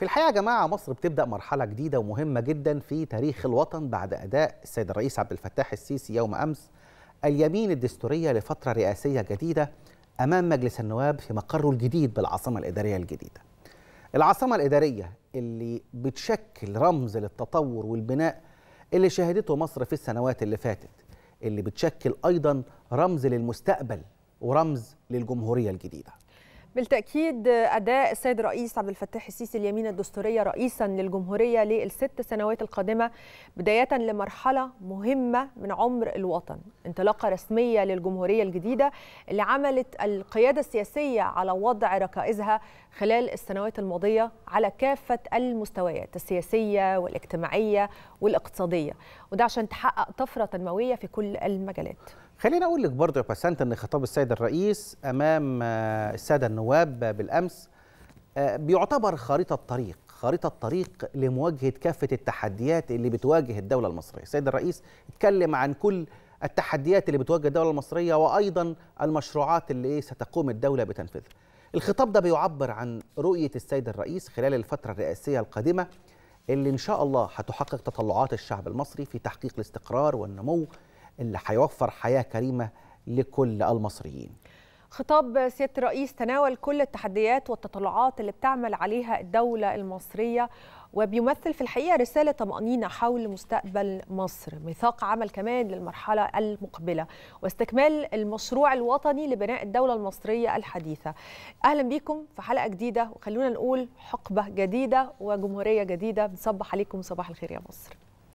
في الحقيقه يا جماعه مصر بتبدا مرحله جديده ومهمه جدا في تاريخ الوطن بعد اداء السيد الرئيس عبد الفتاح السيسي يوم امس اليمين الدستوريه لفتره رئاسيه جديده امام مجلس النواب في مقره الجديد بالعاصمه الاداريه الجديده. العاصمه الاداريه اللي بتشكل رمز للتطور والبناء اللي شهدته مصر في السنوات اللي فاتت اللي بتشكل ايضا رمز للمستقبل ورمز للجمهوريه الجديده. بالتأكيد أداء السيد الرئيس عبد الفتاح السيسي اليمين الدستورية رئيسا للجمهورية للست سنوات القادمة بداية لمرحلة مهمة من عمر الوطن انطلاقة رسمية للجمهورية الجديدة اللي عملت القيادة السياسية على وضع ركائزها خلال السنوات الماضية على كافة المستويات السياسية والاجتماعية والاقتصادية وده عشان تحقق طفرة تنموية في كل المجالات خليني اقول لك برضه يا باسنت ان خطاب السيد الرئيس امام آه، الساده النواب بالامس آه، بيعتبر خريطه طريق خريطه طريق لمواجهه كافه التحديات اللي بتواجه الدوله المصريه السيد الرئيس اتكلم عن كل التحديات اللي بتواجه الدوله المصريه وايضا المشروعات اللي ستقوم الدوله بتنفيذها الخطاب ده بيعبر عن رؤيه السيد الرئيس خلال الفتره الرئاسيه القادمه اللي ان شاء الله هتحقق تطلعات الشعب المصري في تحقيق الاستقرار والنمو اللي هيوفر حياه كريمه لكل المصريين خطاب سياده الرئيس تناول كل التحديات والتطلعات اللي بتعمل عليها الدوله المصريه وبيمثل في الحقيقه رساله طمانينه حول مستقبل مصر، ميثاق عمل كمان للمرحله المقبله واستكمال المشروع الوطني لبناء الدوله المصريه الحديثه. اهلا بكم في حلقه جديده وخلونا نقول حقبه جديده وجمهوريه جديده بنصبح عليكم صباح الخير يا مصر.